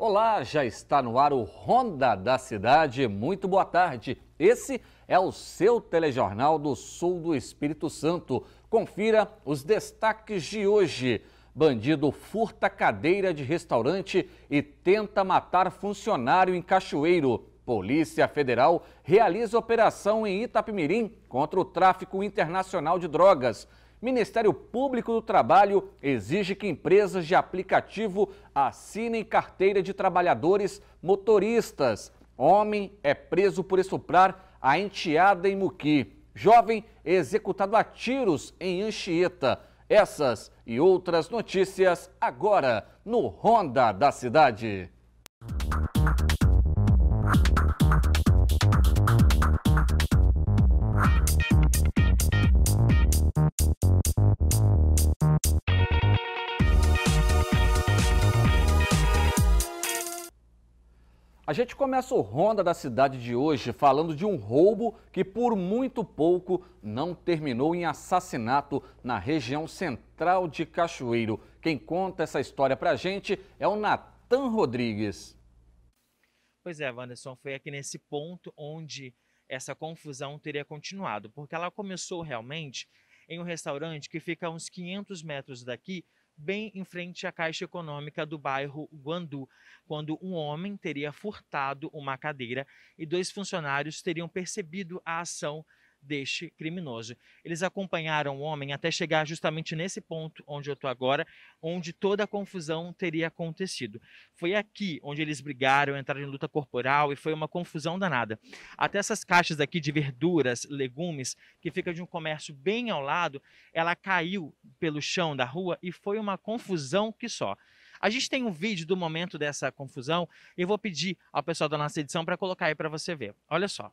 Olá, já está no ar o Ronda da Cidade. Muito boa tarde. Esse é o seu telejornal do Sul do Espírito Santo. Confira os destaques de hoje. Bandido furta cadeira de restaurante e tenta matar funcionário em Cachoeiro. Polícia Federal realiza operação em Itapemirim contra o tráfico internacional de drogas. Ministério Público do Trabalho exige que empresas de aplicativo assinem carteira de trabalhadores motoristas. Homem é preso por estuprar a enteada em Muqui. Jovem é executado a tiros em Anchieta. Essas e outras notícias agora no Ronda da Cidade. A gente começa o Ronda da Cidade de hoje falando de um roubo que por muito pouco não terminou em assassinato na região central de Cachoeiro. Quem conta essa história pra gente é o Natan Rodrigues. Pois é, Wanderson, foi aqui nesse ponto onde essa confusão teria continuado, porque ela começou realmente em um restaurante que fica a uns 500 metros daqui, bem em frente à Caixa Econômica do bairro Guandu, quando um homem teria furtado uma cadeira e dois funcionários teriam percebido a ação deste criminoso. Eles acompanharam o homem até chegar justamente nesse ponto onde eu estou agora, onde toda a confusão teria acontecido. Foi aqui onde eles brigaram, entraram em luta corporal e foi uma confusão danada. Até essas caixas aqui de verduras, legumes, que fica de um comércio bem ao lado, ela caiu pelo chão da rua e foi uma confusão que só. A gente tem um vídeo do momento dessa confusão. Eu vou pedir ao pessoal da nossa edição para colocar aí para você ver. Olha só.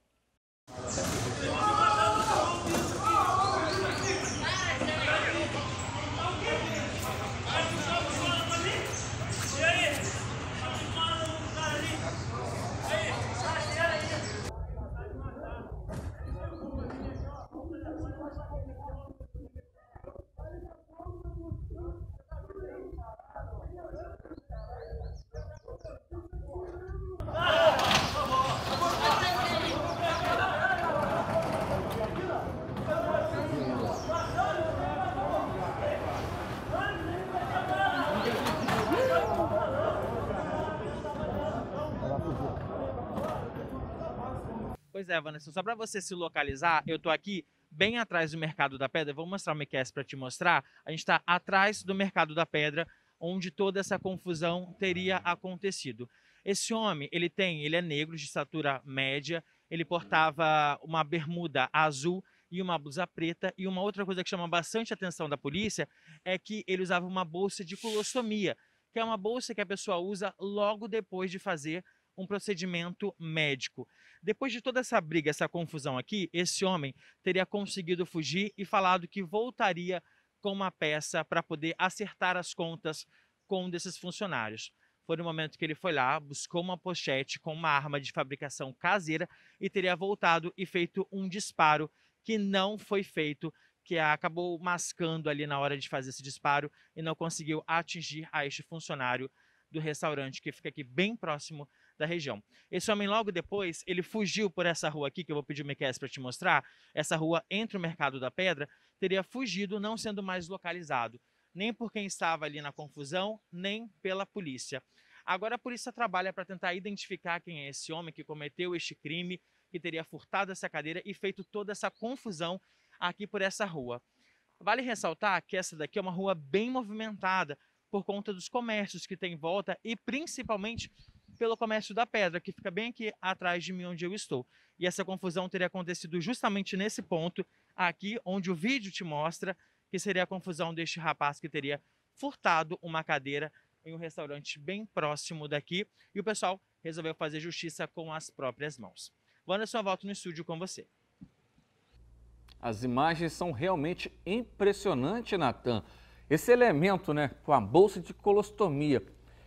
Pois é, só para você se localizar, eu tô aqui bem atrás do Mercado da Pedra. Vou mostrar o MQS para te mostrar. A gente está atrás do Mercado da Pedra, onde toda essa confusão teria acontecido. Esse homem, ele tem, ele é negro, de estatura média, ele portava uma bermuda azul e uma blusa preta. E uma outra coisa que chama bastante atenção da polícia é que ele usava uma bolsa de colostomia, que é uma bolsa que a pessoa usa logo depois de fazer um procedimento médico. Depois de toda essa briga, essa confusão aqui, esse homem teria conseguido fugir e falado que voltaria com uma peça para poder acertar as contas com um desses funcionários. Foi no momento que ele foi lá, buscou uma pochete com uma arma de fabricação caseira e teria voltado e feito um disparo que não foi feito, que acabou mascando ali na hora de fazer esse disparo e não conseguiu atingir a este funcionário do restaurante que fica aqui bem próximo da região. Esse homem, logo depois, ele fugiu por essa rua aqui, que eu vou pedir o Miquel para te mostrar. Essa rua entre o Mercado da Pedra teria fugido, não sendo mais localizado, nem por quem estava ali na confusão, nem pela polícia. Agora a polícia trabalha para tentar identificar quem é esse homem que cometeu este crime, que teria furtado essa cadeira e feito toda essa confusão aqui por essa rua. Vale ressaltar que essa daqui é uma rua bem movimentada por conta dos comércios que tem em volta e principalmente pelo comércio da pedra, que fica bem aqui atrás de mim onde eu estou. E essa confusão teria acontecido justamente nesse ponto, aqui onde o vídeo te mostra, que seria a confusão deste rapaz que teria furtado uma cadeira em um restaurante bem próximo daqui. E o pessoal resolveu fazer justiça com as próprias mãos. Wanderson, eu volto no estúdio com você. As imagens são realmente impressionantes, Natan. Esse elemento, né, com a bolsa de colostomia,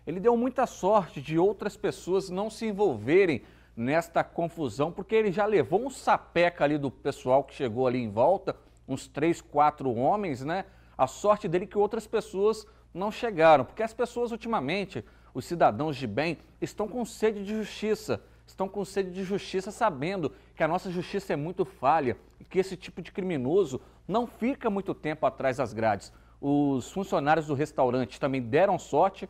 ele deu muita sorte de outras pessoas não se envolverem nesta confusão, porque ele já levou um sapeca ali do pessoal que chegou ali em volta, uns três, quatro homens, né? A sorte dele é que outras pessoas não chegaram, porque as pessoas ultimamente, os cidadãos de bem, estão com sede de justiça, estão com sede de justiça sabendo que a nossa justiça é muito falha e que esse tipo de criminoso não fica muito tempo atrás das grades. Os funcionários do restaurante também deram sorte,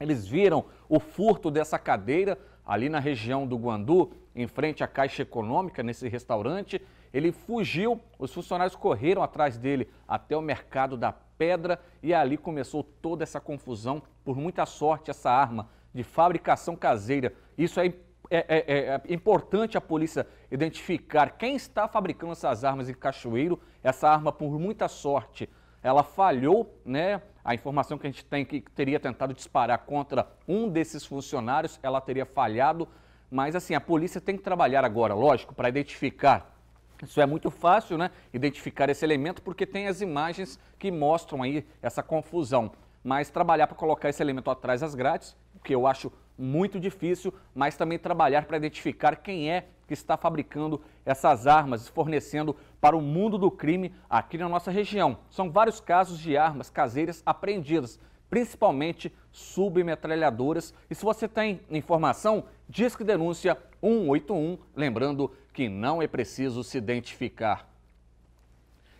eles viram o furto dessa cadeira ali na região do Guandu, em frente à Caixa Econômica, nesse restaurante. Ele fugiu, os funcionários correram atrás dele até o mercado da pedra e ali começou toda essa confusão. Por muita sorte, essa arma de fabricação caseira. Isso é, é, é, é, é importante a polícia identificar quem está fabricando essas armas em Cachoeiro. Essa arma, por muita sorte, ela falhou, né? A informação que a gente tem que teria tentado disparar contra um desses funcionários, ela teria falhado. Mas assim, a polícia tem que trabalhar agora, lógico, para identificar isso é muito fácil, né? Identificar esse elemento, porque tem as imagens que mostram aí essa confusão. Mas trabalhar para colocar esse elemento atrás das grades, que eu acho muito difícil, mas também trabalhar para identificar quem é que está fabricando essas armas e fornecendo para o mundo do crime aqui na nossa região. São vários casos de armas caseiras apreendidas, principalmente submetralhadoras. E se você tem informação, diz que denúncia 181, lembrando que não é preciso se identificar.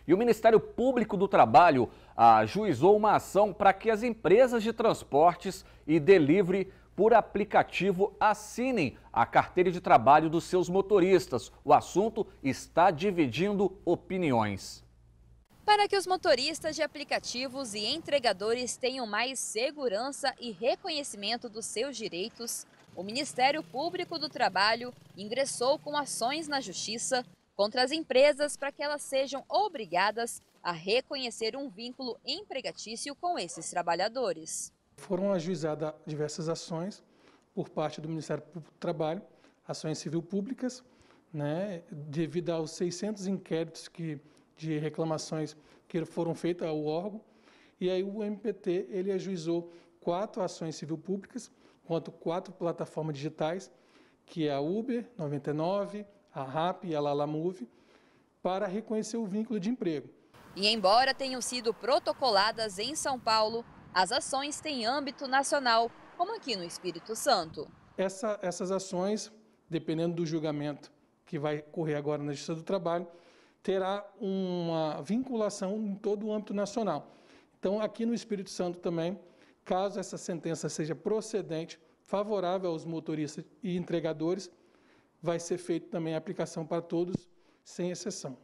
E o Ministério Público do Trabalho ajuizou uma ação para que as empresas de transportes e delivery por aplicativo assinem a carteira de trabalho dos seus motoristas. O assunto está dividindo opiniões. Para que os motoristas de aplicativos e entregadores tenham mais segurança e reconhecimento dos seus direitos, o Ministério Público do Trabalho ingressou com ações na Justiça contra as empresas para que elas sejam obrigadas a reconhecer um vínculo empregatício com esses trabalhadores foram ajuizadas diversas ações por parte do Ministério Público do Trabalho, ações civil públicas, né, devido aos 600 inquéritos que, de reclamações que foram feitas ao órgão. E aí o MPT ele ajuizou quatro ações civil públicas quanto quatro plataformas digitais, que é a Uber 99, a RAP e a Lalamove, para reconhecer o vínculo de emprego. E embora tenham sido protocoladas em São Paulo, as ações têm âmbito nacional, como aqui no Espírito Santo. Essa, essas ações, dependendo do julgamento que vai correr agora na Justiça do Trabalho, terá uma vinculação em todo o âmbito nacional. Então, aqui no Espírito Santo também, caso essa sentença seja procedente, favorável aos motoristas e entregadores, vai ser feita também a aplicação para todos, sem exceção.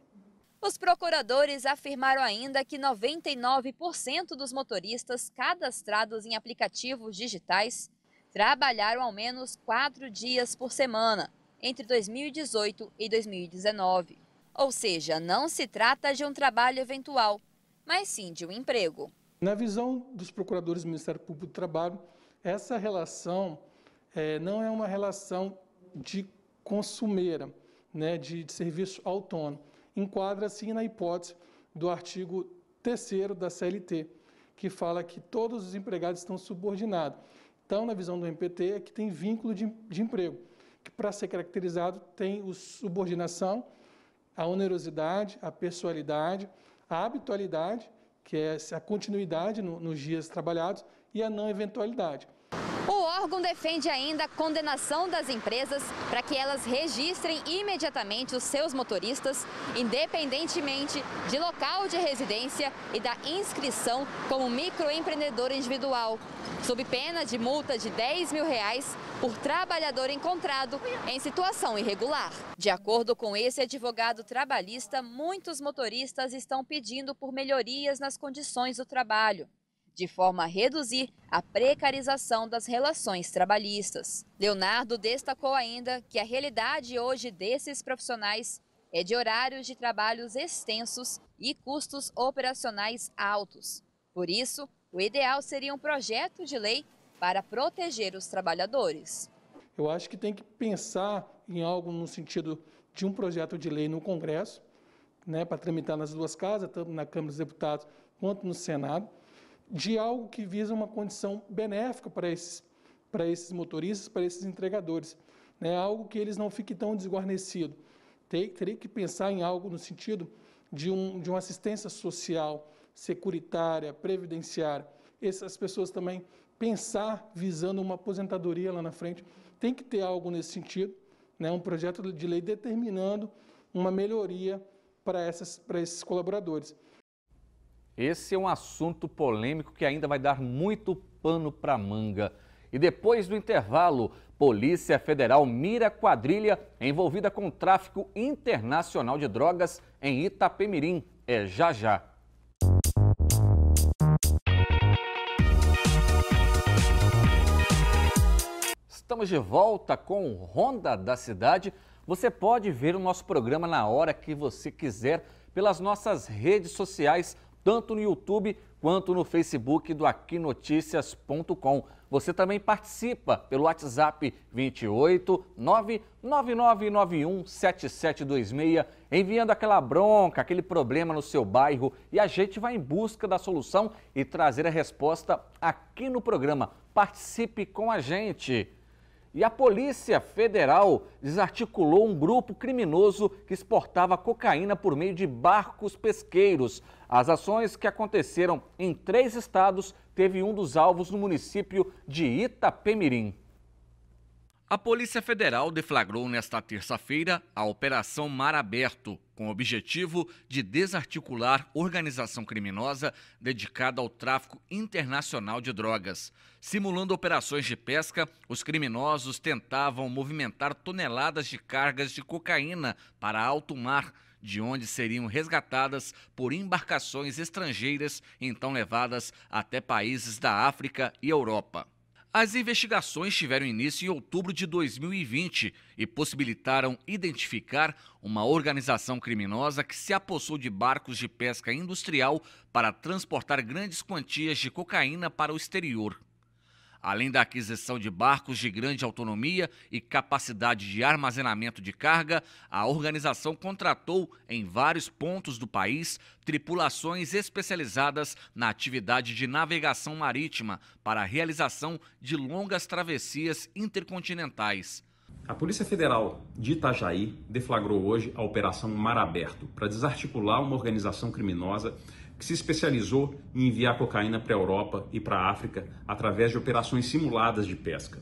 Os procuradores afirmaram ainda que 99% dos motoristas cadastrados em aplicativos digitais trabalharam ao menos quatro dias por semana entre 2018 e 2019. Ou seja, não se trata de um trabalho eventual, mas sim de um emprego. Na visão dos procuradores do Ministério Público do Trabalho, essa relação é, não é uma relação de consumeira, né, de, de serviço autônomo enquadra-se assim, na hipótese do artigo 3 da CLT, que fala que todos os empregados estão subordinados. Então, na visão do MPT, é que tem vínculo de, de emprego, que para ser caracterizado tem o subordinação, a onerosidade, a pessoalidade, a habitualidade, que é a continuidade no, nos dias trabalhados, e a não eventualidade. O órgão defende ainda a condenação das empresas para que elas registrem imediatamente os seus motoristas, independentemente de local de residência e da inscrição como microempreendedor individual, sob pena de multa de 10 mil reais por trabalhador encontrado em situação irregular. De acordo com esse advogado trabalhista, muitos motoristas estão pedindo por melhorias nas condições do trabalho de forma a reduzir a precarização das relações trabalhistas. Leonardo destacou ainda que a realidade hoje desses profissionais é de horários de trabalhos extensos e custos operacionais altos. Por isso, o ideal seria um projeto de lei para proteger os trabalhadores. Eu acho que tem que pensar em algo no sentido de um projeto de lei no Congresso, né, para tramitar nas duas casas, tanto na Câmara dos Deputados quanto no Senado de algo que visa uma condição benéfica para esses, para esses motoristas, para esses entregadores. Né? Algo que eles não fiquem tão desguarnecidos. Teria que pensar em algo no sentido de, um, de uma assistência social, securitária, previdenciária. Essas pessoas também pensar visando uma aposentadoria lá na frente. Tem que ter algo nesse sentido, né? um projeto de lei determinando uma melhoria para, essas, para esses colaboradores. Esse é um assunto polêmico que ainda vai dar muito pano para manga. E depois do intervalo, Polícia Federal mira quadrilha envolvida com tráfico internacional de drogas em Itapemirim. É já já. Estamos de volta com Ronda da Cidade. Você pode ver o nosso programa na hora que você quiser pelas nossas redes sociais tanto no YouTube quanto no Facebook do aquinoticias.com. Você também participa pelo WhatsApp 28 7726 enviando aquela bronca, aquele problema no seu bairro e a gente vai em busca da solução e trazer a resposta aqui no programa. Participe com a gente. E a Polícia Federal desarticulou um grupo criminoso que exportava cocaína por meio de barcos pesqueiros. As ações que aconteceram em três estados teve um dos alvos no município de Itapemirim. A Polícia Federal deflagrou nesta terça-feira a Operação Mar Aberto, com o objetivo de desarticular organização criminosa dedicada ao tráfico internacional de drogas. Simulando operações de pesca, os criminosos tentavam movimentar toneladas de cargas de cocaína para alto mar, de onde seriam resgatadas por embarcações estrangeiras, então levadas até países da África e Europa. As investigações tiveram início em outubro de 2020 e possibilitaram identificar uma organização criminosa que se apossou de barcos de pesca industrial para transportar grandes quantias de cocaína para o exterior além da aquisição de barcos de grande autonomia e capacidade de armazenamento de carga, a organização contratou em vários pontos do país tripulações especializadas na atividade de navegação marítima para a realização de longas travessias intercontinentais. A Polícia Federal de Itajaí deflagrou hoje a Operação Mar Aberto para desarticular uma organização criminosa que se especializou em enviar cocaína para a Europa e para a África através de operações simuladas de pesca.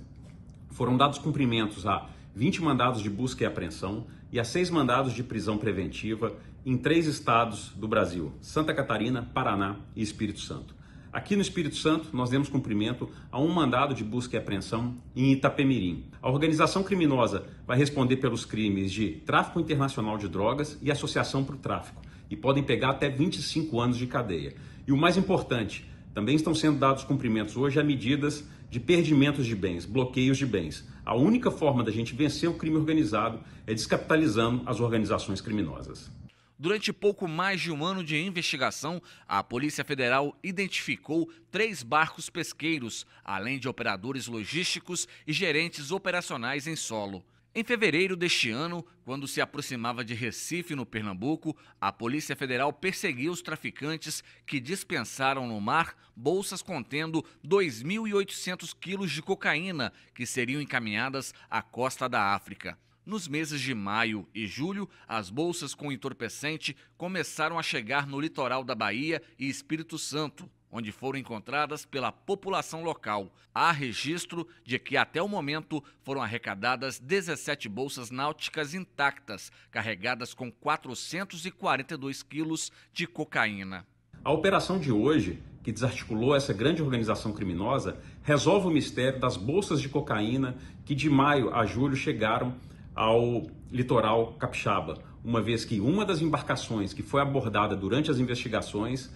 Foram dados cumprimentos a 20 mandados de busca e apreensão e a seis mandados de prisão preventiva em três estados do Brasil: Santa Catarina, Paraná e Espírito Santo. Aqui no Espírito Santo, nós demos cumprimento a um mandado de busca e apreensão em Itapemirim. A organização criminosa vai responder pelos crimes de tráfico internacional de drogas e associação para o tráfico e podem pegar até 25 anos de cadeia. E o mais importante, também estão sendo dados cumprimentos hoje a medidas de perdimentos de bens, bloqueios de bens. A única forma da gente vencer o crime organizado é descapitalizando as organizações criminosas. Durante pouco mais de um ano de investigação, a Polícia Federal identificou três barcos pesqueiros, além de operadores logísticos e gerentes operacionais em solo. Em fevereiro deste ano, quando se aproximava de Recife, no Pernambuco, a Polícia Federal perseguiu os traficantes que dispensaram no mar bolsas contendo 2.800 quilos de cocaína que seriam encaminhadas à costa da África. Nos meses de maio e julho, as bolsas com entorpecente começaram a chegar no litoral da Bahia e Espírito Santo onde foram encontradas pela população local. Há registro de que até o momento foram arrecadadas 17 bolsas náuticas intactas, carregadas com 442 quilos de cocaína. A operação de hoje, que desarticulou essa grande organização criminosa, resolve o mistério das bolsas de cocaína que de maio a julho chegaram ao litoral capixaba, uma vez que uma das embarcações que foi abordada durante as investigações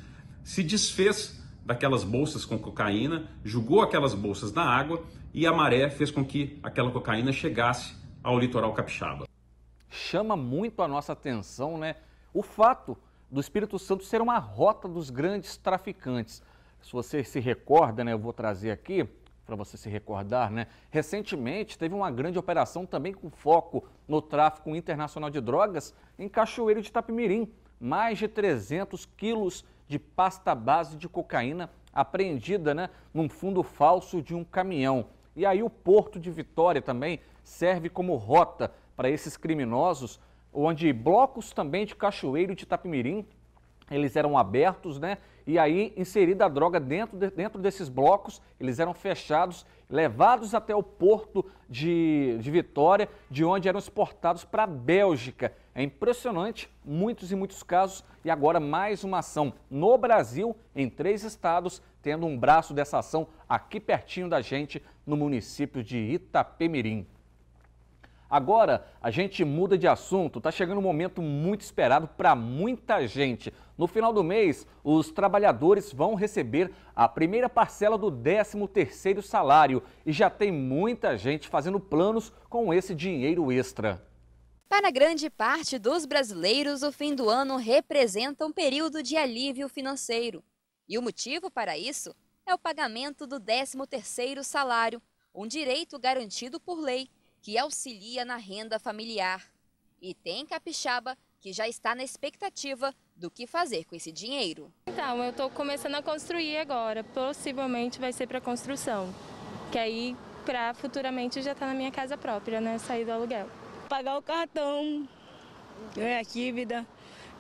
se desfez daquelas bolsas com cocaína, jogou aquelas bolsas na água e a maré fez com que aquela cocaína chegasse ao litoral capixaba. Chama muito a nossa atenção, né? O fato do Espírito Santo ser uma rota dos grandes traficantes. Se você se recorda, né, eu vou trazer aqui para você se recordar, né? Recentemente teve uma grande operação também com foco no tráfico internacional de drogas em Cachoeiro de Itapemirim. Mais de 300 quilos de pasta base de cocaína apreendida né, num fundo falso de um caminhão. E aí o Porto de Vitória também serve como rota para esses criminosos, onde blocos também de Cachoeiro de Tapimirim eles eram abertos, né? E aí, inserida a droga dentro, de, dentro desses blocos, eles eram fechados, levados até o porto de, de Vitória, de onde eram exportados para a Bélgica. É impressionante, muitos e muitos casos, e agora mais uma ação no Brasil, em três estados, tendo um braço dessa ação aqui pertinho da gente, no município de Itapemirim. Agora a gente muda de assunto, está chegando um momento muito esperado para muita gente. No final do mês, os trabalhadores vão receber a primeira parcela do 13º salário e já tem muita gente fazendo planos com esse dinheiro extra. Para grande parte dos brasileiros, o fim do ano representa um período de alívio financeiro. E o motivo para isso é o pagamento do 13º salário, um direito garantido por lei que auxilia na renda familiar. E tem capixaba que já está na expectativa do que fazer com esse dinheiro. Então, eu estou começando a construir agora. Possivelmente vai ser para construção, que aí para futuramente já está na minha casa própria, né? Sair do aluguel. Pagar o cartão, né? a dívida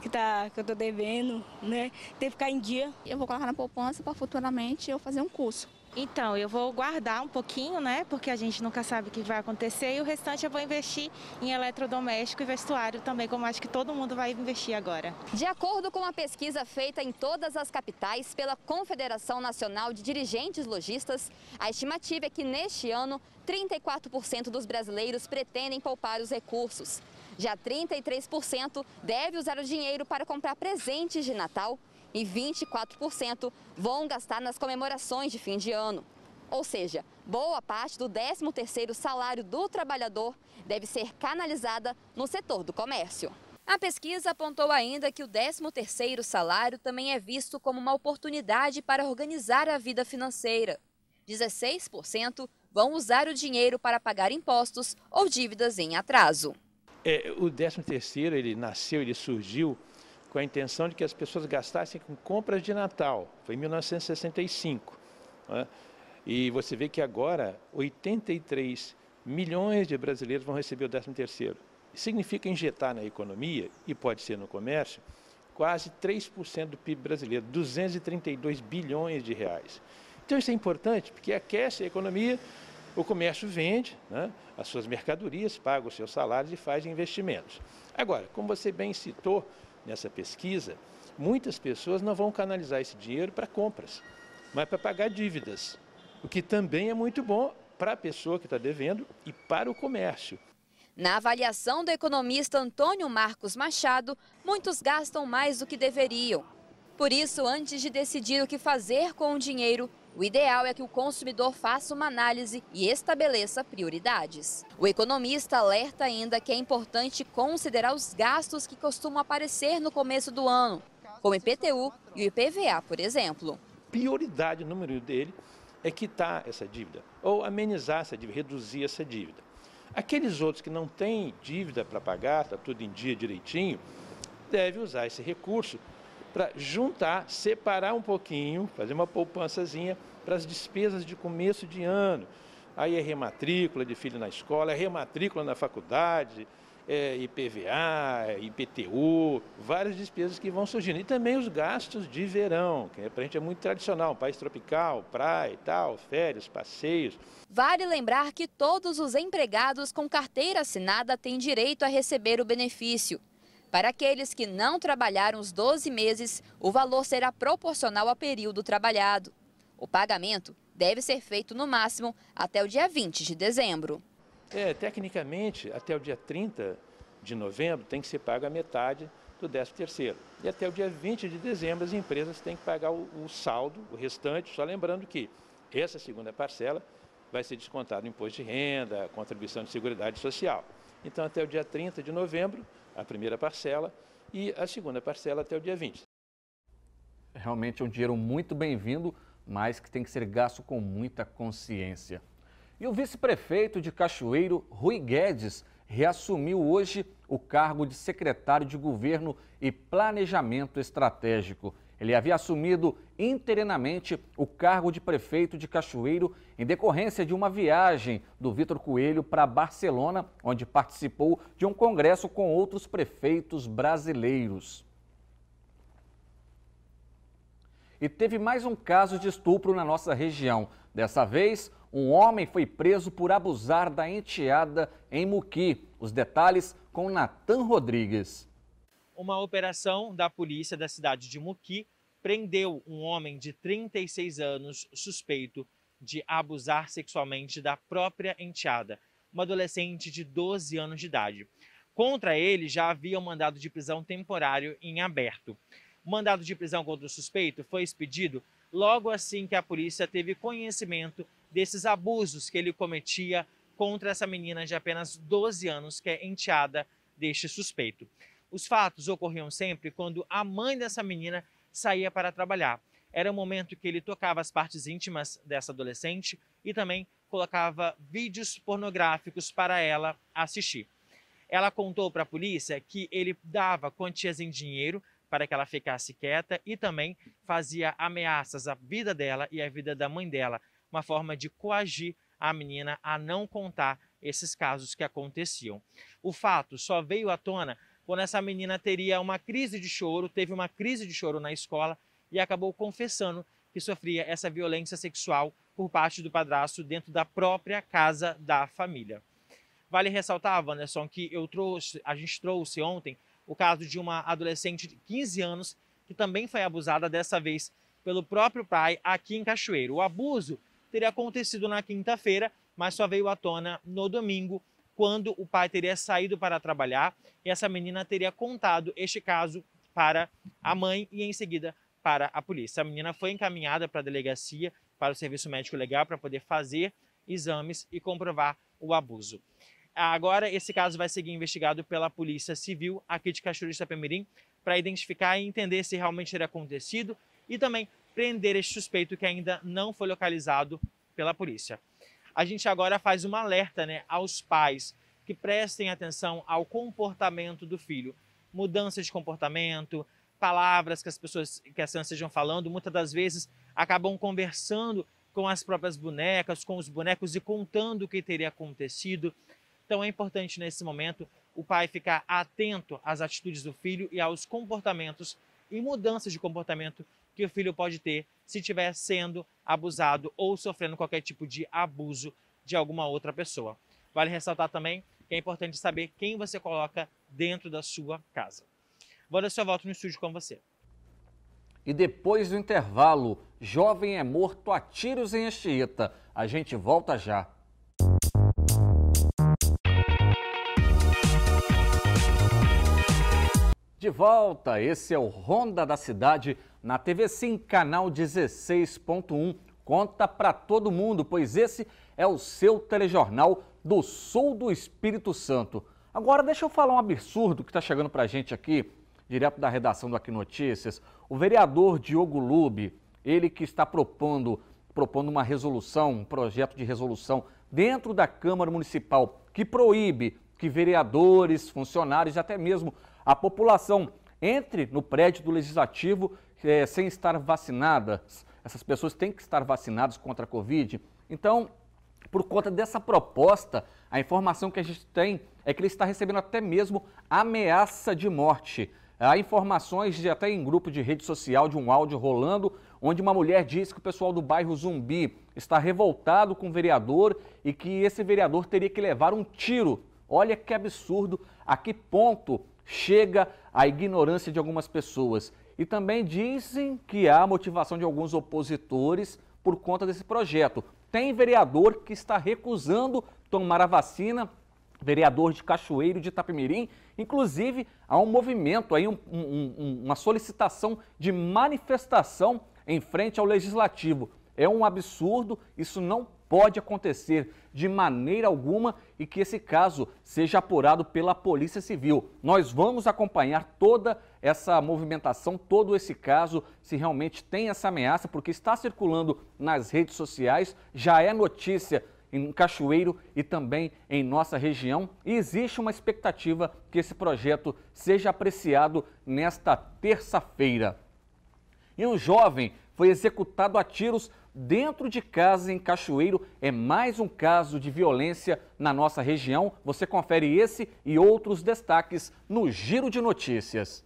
que, tá, que eu estou devendo, né? Tem que ficar em dia. Eu vou colocar na poupança para futuramente eu fazer um curso. Então, eu vou guardar um pouquinho, né? Porque a gente nunca sabe o que vai acontecer. E o restante eu vou investir em eletrodoméstico e vestuário também, como acho que todo mundo vai investir agora. De acordo com a pesquisa feita em todas as capitais pela Confederação Nacional de Dirigentes Logistas, a estimativa é que neste ano 34% dos brasileiros pretendem poupar os recursos. Já 33% deve usar o dinheiro para comprar presentes de Natal e 24% vão gastar nas comemorações de fim de ano. Ou seja, boa parte do 13º salário do trabalhador deve ser canalizada no setor do comércio. A pesquisa apontou ainda que o 13º salário também é visto como uma oportunidade para organizar a vida financeira. 16% vão usar o dinheiro para pagar impostos ou dívidas em atraso. É, o 13º ele nasceu, ele surgiu com a intenção de que as pessoas gastassem com compras de Natal. Foi em 1965. Né? E você vê que agora 83 milhões de brasileiros vão receber o 13º. Significa injetar na economia, e pode ser no comércio, quase 3% do PIB brasileiro, 232 bilhões de reais. Então isso é importante, porque aquece a economia, o comércio vende né, as suas mercadorias, paga os seus salários e faz investimentos. Agora, como você bem citou, nessa pesquisa, muitas pessoas não vão canalizar esse dinheiro para compras, mas para pagar dívidas, o que também é muito bom para a pessoa que está devendo e para o comércio. Na avaliação do economista Antônio Marcos Machado, muitos gastam mais do que deveriam. Por isso, antes de decidir o que fazer com o dinheiro, o ideal é que o consumidor faça uma análise e estabeleça prioridades. O economista alerta ainda que é importante considerar os gastos que costumam aparecer no começo do ano, como IPTU e o IPVA, por exemplo. Prioridade número dele é quitar essa dívida, ou amenizar essa dívida, reduzir essa dívida. Aqueles outros que não têm dívida para pagar, está tudo em dia direitinho, deve usar esse recurso para juntar, separar um pouquinho, fazer uma poupançazinha para as despesas de começo de ano. Aí é rematrícula de filho na escola, é rematrícula na faculdade, é IPVA, é IPTU, várias despesas que vão surgindo. E também os gastos de verão, que para a gente é muito tradicional, país tropical, praia e tal, férias, passeios. Vale lembrar que todos os empregados com carteira assinada têm direito a receber o benefício. Para aqueles que não trabalharam os 12 meses, o valor será proporcional ao período trabalhado. O pagamento deve ser feito no máximo até o dia 20 de dezembro. É, tecnicamente, até o dia 30 de novembro tem que ser pago a metade do 13º. E até o dia 20 de dezembro as empresas têm que pagar o, o saldo, o restante, só lembrando que essa segunda parcela vai ser descontada o imposto de renda, contribuição de seguridade social. Então, até o dia 30 de novembro, a primeira parcela e a segunda parcela até o dia 20. Realmente é um dinheiro muito bem-vindo, mas que tem que ser gasto com muita consciência. E o vice-prefeito de Cachoeiro, Rui Guedes, reassumiu hoje o cargo de secretário de Governo e Planejamento Estratégico. Ele havia assumido interinamente o cargo de prefeito de Cachoeiro em decorrência de uma viagem do Vitor Coelho para Barcelona, onde participou de um congresso com outros prefeitos brasileiros. E teve mais um caso de estupro na nossa região. Dessa vez, um homem foi preso por abusar da enteada em Muqui. Os detalhes com Natan Rodrigues uma operação da polícia da cidade de Muqui prendeu um homem de 36 anos suspeito de abusar sexualmente da própria enteada, uma adolescente de 12 anos de idade. Contra ele já havia um mandado de prisão temporário em aberto. O mandado de prisão contra o suspeito foi expedido logo assim que a polícia teve conhecimento desses abusos que ele cometia contra essa menina de apenas 12 anos, que é enteada deste suspeito. Os fatos ocorriam sempre quando a mãe dessa menina saía para trabalhar. Era o momento que ele tocava as partes íntimas dessa adolescente e também colocava vídeos pornográficos para ela assistir. Ela contou para a polícia que ele dava quantias em dinheiro para que ela ficasse quieta e também fazia ameaças à vida dela e à vida da mãe dela, uma forma de coagir a menina a não contar esses casos que aconteciam. O fato só veio à tona quando essa menina teria uma crise de choro, teve uma crise de choro na escola e acabou confessando que sofria essa violência sexual por parte do padrasto dentro da própria casa da família. Vale ressaltar, Wanderson, que eu trouxe, a gente trouxe ontem o caso de uma adolescente de 15 anos que também foi abusada, dessa vez pelo próprio pai, aqui em Cachoeiro. O abuso teria acontecido na quinta-feira, mas só veio à tona no domingo quando o pai teria saído para trabalhar e essa menina teria contado este caso para a mãe e em seguida para a polícia. A menina foi encaminhada para a delegacia, para o serviço médico legal, para poder fazer exames e comprovar o abuso. Agora, esse caso vai seguir investigado pela Polícia Civil aqui de Cachorro de Sapemirim para identificar e entender se realmente teria acontecido e também prender este suspeito que ainda não foi localizado pela polícia a gente agora faz um alerta né, aos pais que prestem atenção ao comportamento do filho. Mudança de comportamento, palavras que as pessoas, que as crianças estejam falando, muitas das vezes acabam conversando com as próprias bonecas, com os bonecos e contando o que teria acontecido. Então é importante nesse momento o pai ficar atento às atitudes do filho e aos comportamentos e mudanças de comportamento que o filho pode ter se estiver sendo abusado ou sofrendo qualquer tipo de abuso de alguma outra pessoa. Vale ressaltar também que é importante saber quem você coloca dentro da sua casa. Vou dar sua volta no estúdio com você. E depois do intervalo, jovem é morto a tiros em Anchieta. A gente volta já. De volta, esse é o Ronda da Cidade na TV Sim, canal 16.1. Conta para todo mundo, pois esse é o seu telejornal do Sul do Espírito Santo. Agora, deixa eu falar um absurdo que está chegando para a gente aqui, direto da redação do Aqui Notícias. O vereador Diogo Lube, ele que está propondo, propondo uma resolução, um projeto de resolução dentro da Câmara Municipal que proíbe que vereadores, funcionários e até mesmo a população entre no prédio do Legislativo é, sem estar vacinadas. Essas pessoas têm que estar vacinadas contra a Covid. Então, por conta dessa proposta, a informação que a gente tem é que ele está recebendo até mesmo ameaça de morte. Há informações de, até em grupo de rede social de um áudio rolando, onde uma mulher diz que o pessoal do bairro Zumbi está revoltado com o vereador e que esse vereador teria que levar um tiro. Olha que absurdo, a que ponto chega a ignorância de algumas pessoas. E também dizem que há motivação de alguns opositores por conta desse projeto. Tem vereador que está recusando tomar a vacina, vereador de Cachoeiro de Itapemirim. Inclusive, há um movimento, aí, um, um, uma solicitação de manifestação em frente ao Legislativo. É um absurdo, isso não pode acontecer de maneira alguma e que esse caso seja apurado pela Polícia Civil. Nós vamos acompanhar toda essa movimentação, todo esse caso, se realmente tem essa ameaça, porque está circulando nas redes sociais, já é notícia em Cachoeiro e também em nossa região. E existe uma expectativa que esse projeto seja apreciado nesta terça-feira. E um jovem foi executado a tiros dentro de casa em Cachoeiro. É mais um caso de violência na nossa região. Você confere esse e outros destaques no Giro de Notícias.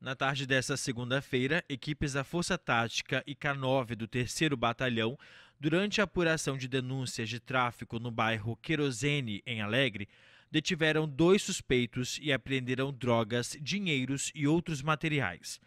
Na tarde desta segunda-feira, equipes da Força Tática e K9 do 3 Batalhão, durante a apuração de denúncias de tráfico no bairro Querosene, em Alegre, detiveram dois suspeitos e apreenderam drogas, dinheiros e outros materiais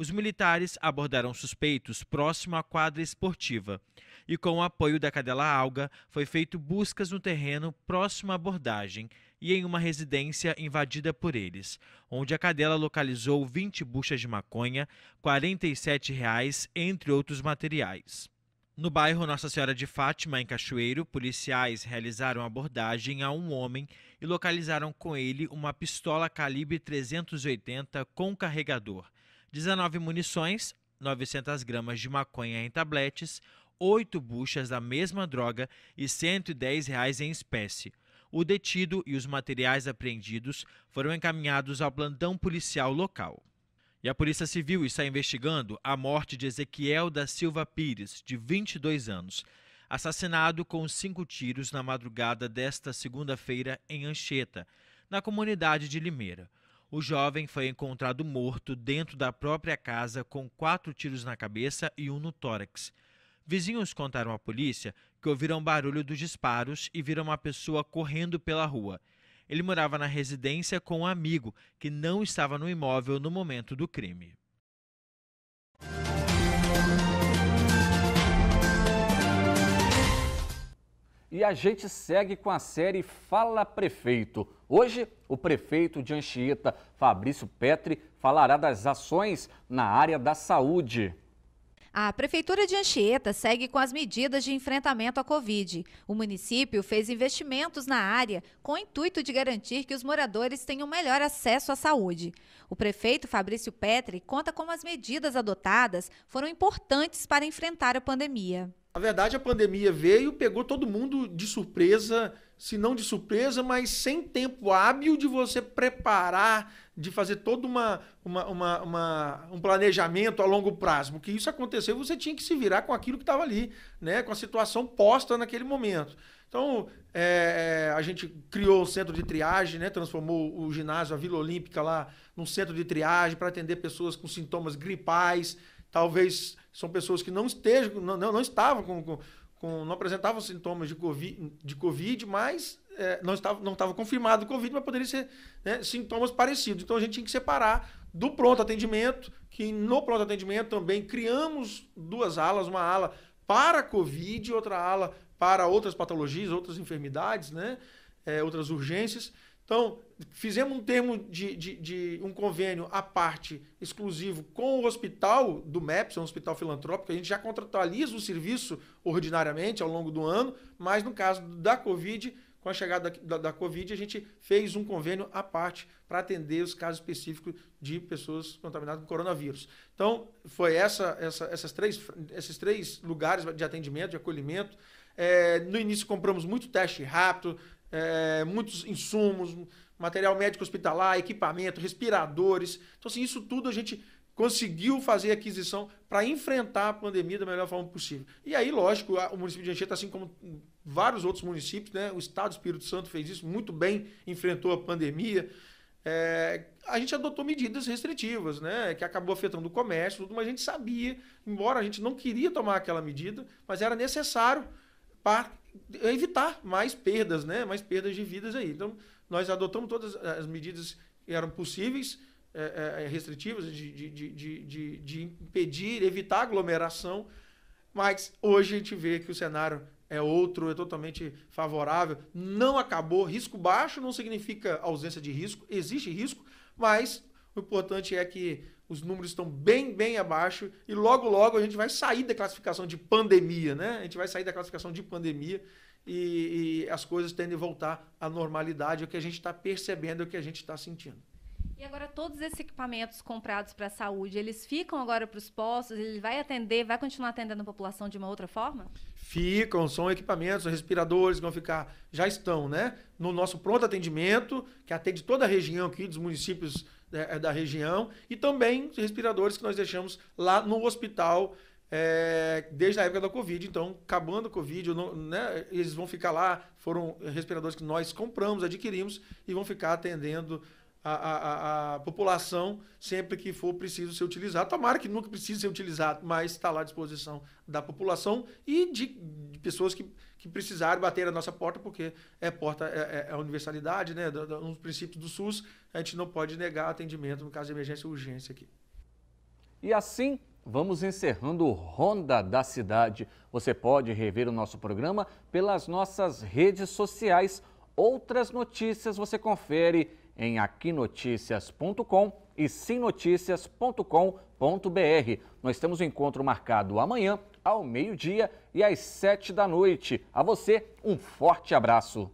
os militares abordaram suspeitos próximo à quadra esportiva e, com o apoio da cadela Alga, foi feito buscas no terreno próximo à abordagem e em uma residência invadida por eles, onde a cadela localizou 20 buchas de maconha, R$ 47, reais, entre outros materiais. No bairro Nossa Senhora de Fátima, em Cachoeiro, policiais realizaram abordagem a um homem e localizaram com ele uma pistola calibre 380 com carregador 19 munições, 900 gramas de maconha em tabletes, 8 buchas da mesma droga e R$ 110 reais em espécie. O detido e os materiais apreendidos foram encaminhados ao plantão policial local. E a Polícia Civil está investigando a morte de Ezequiel da Silva Pires, de 22 anos, assassinado com cinco tiros na madrugada desta segunda-feira em Anchieta, na comunidade de Limeira. O jovem foi encontrado morto dentro da própria casa com quatro tiros na cabeça e um no tórax. Vizinhos contaram à polícia que ouviram barulho dos disparos e viram uma pessoa correndo pela rua. Ele morava na residência com um amigo que não estava no imóvel no momento do crime. e a gente segue com a série Fala Prefeito. Hoje, o prefeito de Anchieta, Fabrício Petri, falará das ações na área da saúde. A Prefeitura de Anchieta segue com as medidas de enfrentamento à Covid. O município fez investimentos na área com o intuito de garantir que os moradores tenham melhor acesso à saúde. O prefeito Fabrício Petri conta como as medidas adotadas foram importantes para enfrentar a pandemia. Na verdade, é a pandemia veio, pegou todo mundo de surpresa, se não de surpresa, mas sem tempo hábil de você preparar, de fazer todo uma, uma, uma, uma um planejamento a longo prazo. Porque isso aconteceu, você tinha que se virar com aquilo que estava ali, né? com a situação posta naquele momento. Então, é, é a gente criou o centro de triagem, né? transformou o ginásio, a Vila Olímpica lá, num centro de triagem para atender pessoas com sintomas gripais, talvez são pessoas que não estejam, não, não, não estavam com, com, com, não apresentavam sintomas de covid, de COVID mas é, não estava não estava confirmado o covid, mas poderiam ser né, sintomas parecidos. Então a gente tinha que separar do pronto atendimento, que no pronto atendimento também criamos duas alas, uma ala para covid e outra ala para outras patologias, outras enfermidades, né? É, outras urgências. Então, fizemos um termo de, de, de, um convênio à parte exclusivo com o hospital do MEPS, é um hospital filantrópico, a gente já contratualiza o serviço ordinariamente ao longo do ano, mas no caso da Covid, com a chegada da, da, Covid, a gente fez um convênio à parte para atender os casos específicos de pessoas contaminadas com coronavírus. Então, foi essa, essa, essas três, esses três lugares de atendimento, de acolhimento. É, no início compramos muito teste rápido, é, muitos insumos, material médico hospitalar, equipamento, respiradores. Então, assim, isso tudo a gente conseguiu fazer aquisição para enfrentar a pandemia da melhor forma possível. E aí, lógico, o município de Anchieta, assim como vários outros municípios, né? o Estado do Espírito Santo fez isso muito bem, enfrentou a pandemia. É, a gente adotou medidas restritivas, né? Que acabou afetando o comércio, tudo, mas a gente sabia, embora a gente não queria tomar aquela medida, mas era necessário para evitar mais perdas, né? Mais perdas de vidas aí. Então, nós adotamos todas as medidas que eram possíveis, é, é, restritivas, de, de, de, de, impedir, evitar aglomeração, mas hoje a gente vê que o cenário é outro, é totalmente favorável, não acabou, risco baixo não significa ausência de risco, existe risco, mas o importante é que os números estão bem, bem abaixo e logo, logo a gente vai sair da classificação de pandemia, né? A gente vai sair da classificação de pandemia e, e as coisas tendem a voltar à normalidade, é o que a gente está percebendo, é o que a gente está sentindo. E agora todos esses equipamentos comprados para a saúde, eles ficam agora para os postos? Ele vai atender, vai continuar atendendo a população de uma outra forma? Ficam, são equipamentos, respiradores vão ficar, já estão, né? No nosso pronto atendimento, que atende toda a região aqui, dos municípios é, é, da região, e também respiradores que nós deixamos lá no hospital é, desde a época da Covid. Então, acabando a Covid, não, né, eles vão ficar lá, foram respiradores que nós compramos, adquirimos e vão ficar atendendo a, a, a, população sempre que for preciso ser utilizado. Tomara que nunca precise ser utilizado, mas está lá à disposição da população e de, de pessoas que, que precisarem bater a nossa porta, porque é porta é, é, é a universalidade, né? Um dos princípios do SUS, a gente não pode negar atendimento no caso de emergência e urgência aqui. E assim Vamos encerrando o Ronda da Cidade. Você pode rever o nosso programa pelas nossas redes sociais. Outras notícias você confere em aquinoticias.com e simnoticias.com.br. Nós temos um encontro marcado amanhã, ao meio-dia e às sete da noite. A você, um forte abraço.